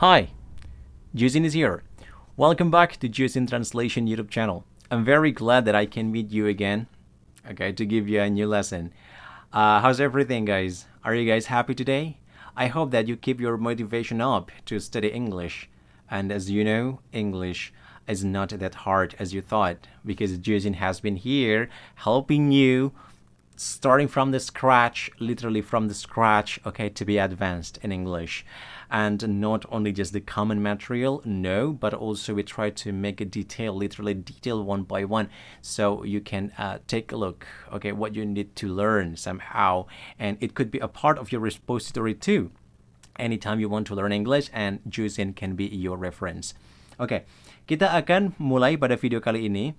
Hi, Jusin is here. Welcome back to Jusin Translation YouTube channel. I'm very glad that I can meet you again, okay, to give you a new lesson. Uh, how's everything, guys? Are you guys happy today? I hope that you keep your motivation up to study English. And as you know, English is not that hard as you thought because Jusin has been here helping you starting from the scratch, literally from the scratch, okay, to be advanced in English. And not only just the common material, no, but also we try to make a detail, literally detail one by one, so you can uh, take a look, okay, what you need to learn somehow. And it could be a part of your repository too. Anytime you want to learn English and Juicin can be your reference. okay, kita akan mulai pada video kali ini.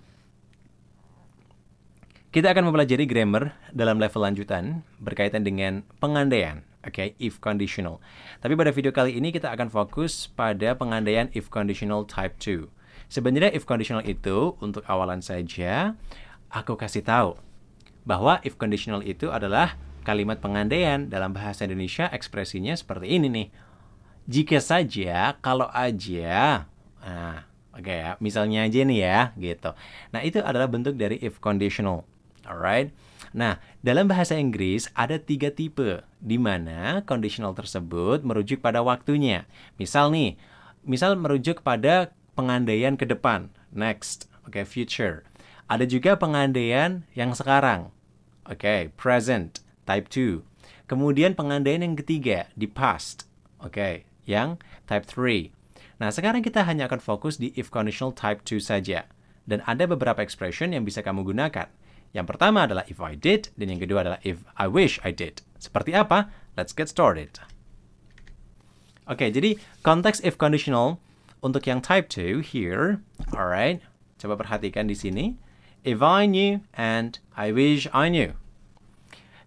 Kita akan mempelajari grammar dalam level lanjutan berkaitan dengan pengandaian, oke, okay? if conditional. Tapi pada video kali ini kita akan fokus pada pengandaian if conditional type 2. Sebenarnya if conditional itu untuk awalan saja aku kasih tahu bahwa if conditional itu adalah kalimat pengandaian dalam bahasa Indonesia ekspresinya seperti ini nih. Jika saja, kalau aja. Nah, oke okay ya, misalnya aja nih ya, gitu. Nah, itu adalah bentuk dari if conditional. Alright. Nah, dalam bahasa Inggris ada tiga tipe di mana conditional tersebut merujuk pada waktunya. Misal nih, misal merujuk pada pengandaian ke depan, next, oke okay, future. Ada juga pengandaian yang sekarang. Oke, okay, present, type 2. Kemudian pengandaian yang ketiga di past. Oke, okay, yang type 3. Nah, sekarang kita hanya akan fokus di if conditional type 2 saja. Dan ada beberapa expression yang bisa kamu gunakan. Yang pertama adalah if I did, dan yang kedua adalah if I wish I did. Seperti apa? Let's get started. Oke, okay, jadi konteks if conditional untuk yang type 2 here, alright, coba perhatikan di sini. If I knew and I wish I knew.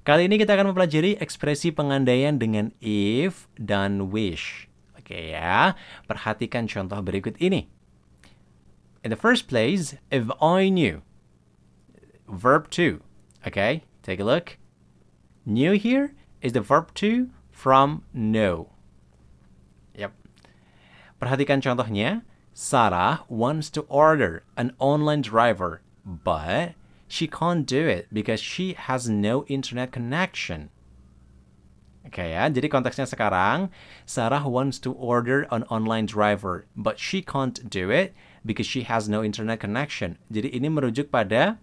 Kali ini kita akan mempelajari ekspresi pengandaian dengan if dan wish. Oke okay, ya, perhatikan contoh berikut ini. In the first place, if I knew verb to. Okay, take a look. New here is the verb to from know. Yep. Perhatikan contohnya. Sarah wants to order an online driver, but she can't do it because she has no internet connection. Oke okay, ya, jadi konteksnya sekarang Sarah wants to order an online driver, but she can't do it because she has no internet connection. Jadi ini merujuk pada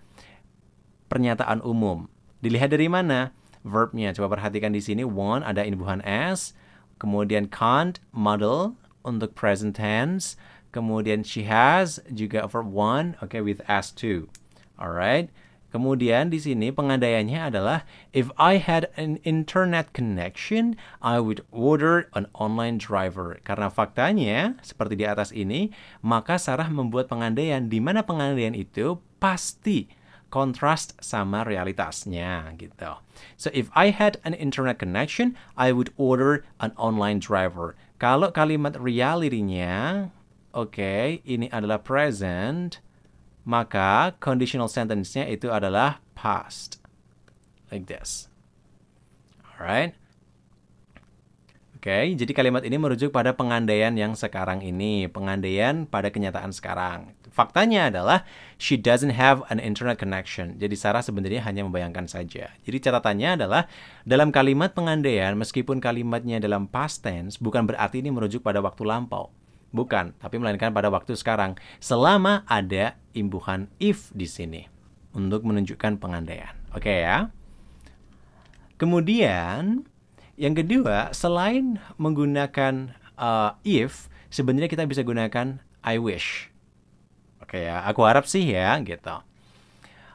pernyataan umum. Dilihat dari mana? Verbnya. Coba perhatikan di sini Want ada imbuhan s, kemudian can't model untuk present tense, kemudian she has juga verb one, oke okay, with s too. Alright. Kemudian di sini pengandaiannya adalah if I had an internet connection, I would order an online driver. Karena faktanya seperti di atas ini, maka Sarah membuat pengandaian di mana pengandaian itu pasti Contrast sama realitasnya gitu. So if I had an internet connection, I would order an online driver. Kalau kalimat reality-nya, oke, okay, ini adalah present, maka conditional sentence-nya itu adalah past. Like this. Alright. Oke, jadi kalimat ini merujuk pada pengandaian yang sekarang ini, pengandaian pada kenyataan sekarang. Faktanya adalah she doesn't have an internet connection. Jadi Sarah sebenarnya hanya membayangkan saja. Jadi catatannya adalah dalam kalimat pengandaian meskipun kalimatnya dalam past tense bukan berarti ini merujuk pada waktu lampau. Bukan, tapi melainkan pada waktu sekarang selama ada imbuhan if di sini untuk menunjukkan pengandaian. Oke ya. Kemudian yang kedua, selain menggunakan uh, if, sebenarnya kita bisa gunakan I wish. Oke ya, aku harap sih ya gitu.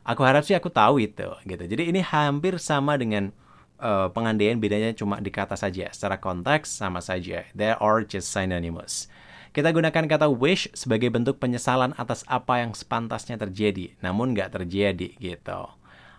Aku harap sih aku tahu itu gitu. Jadi ini hampir sama dengan uh, pengandaian bedanya cuma di kata saja. Secara konteks sama saja. There are just synonymous. Kita gunakan kata wish sebagai bentuk penyesalan atas apa yang sepantasnya terjadi, namun nggak terjadi gitu.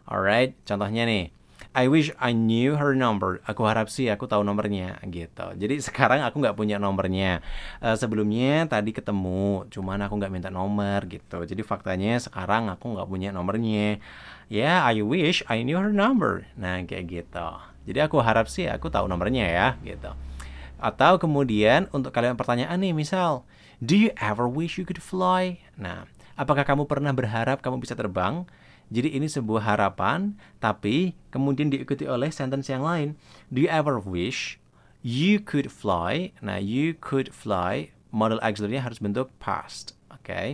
Alright, contohnya nih. I wish I knew her number. Aku harap sih aku tahu nomornya gitu. Jadi sekarang aku nggak punya nomornya. Uh, sebelumnya tadi ketemu, cuman aku nggak minta nomor gitu. Jadi faktanya sekarang aku nggak punya nomornya. Ya, yeah, I wish I knew her number. Nah kayak gitu. Jadi aku harap sih aku tahu nomornya ya gitu. Atau kemudian untuk kalian pertanyaan nih misal, do you ever wish you could fly? Nah, apakah kamu pernah berharap kamu bisa terbang? Jadi ini sebuah harapan, tapi kemudian diikuti oleh sentence yang lain. Do you ever wish you could fly? Nah, you could fly, model auxiliary harus bentuk past. Oke. Okay.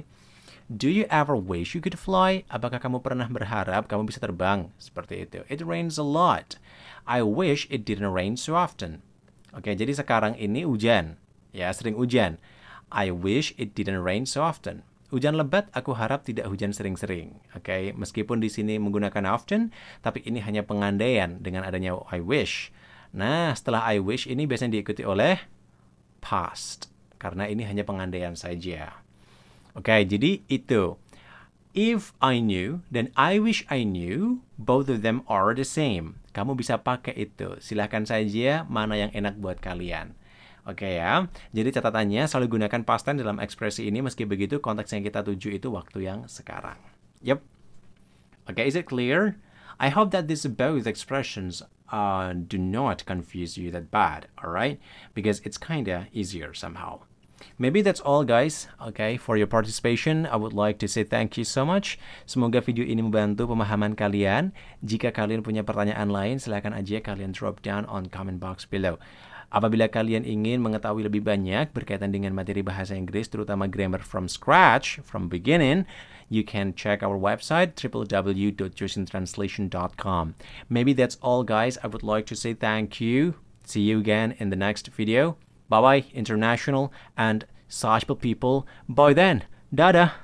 Do you ever wish you could fly? Apakah kamu pernah berharap kamu bisa terbang? Seperti itu. It rains a lot. I wish it didn't rain so often. Oke, okay, jadi sekarang ini hujan. Ya, sering hujan. I wish it didn't rain so often. Hujan lebat aku harap tidak hujan sering-sering. Oke, okay? meskipun di sini menggunakan often, tapi ini hanya pengandaian dengan adanya I wish. Nah, setelah I wish ini biasanya diikuti oleh past karena ini hanya pengandaian saja. Oke, okay, jadi itu. If I knew dan I wish I knew, both of them are the same. Kamu bisa pakai itu. Silahkan saja mana yang enak buat kalian. Oke ya. Jadi catatannya selalu gunakan past tense dalam ekspresi ini meski begitu konteks yang kita tuju itu waktu yang sekarang. Yep. Okay, is it clear? I hope that these both expressions uh, do not confuse you that bad, alright? Because it's kinda easier somehow. Maybe that's all guys, okay, for your participation. I would like to say thank you so much. Semoga video ini membantu pemahaman kalian. Jika kalian punya pertanyaan lain, silahkan aja kalian drop down on comment box below. Apabila kalian ingin mengetahui lebih banyak berkaitan dengan materi bahasa Inggris, terutama grammar from scratch, from beginning, you can check our website www.josintranslation.com. Maybe that's all, guys. I would like to say thank you. See you again in the next video. Bye bye, international and Sajpal people. Bye then, dadah.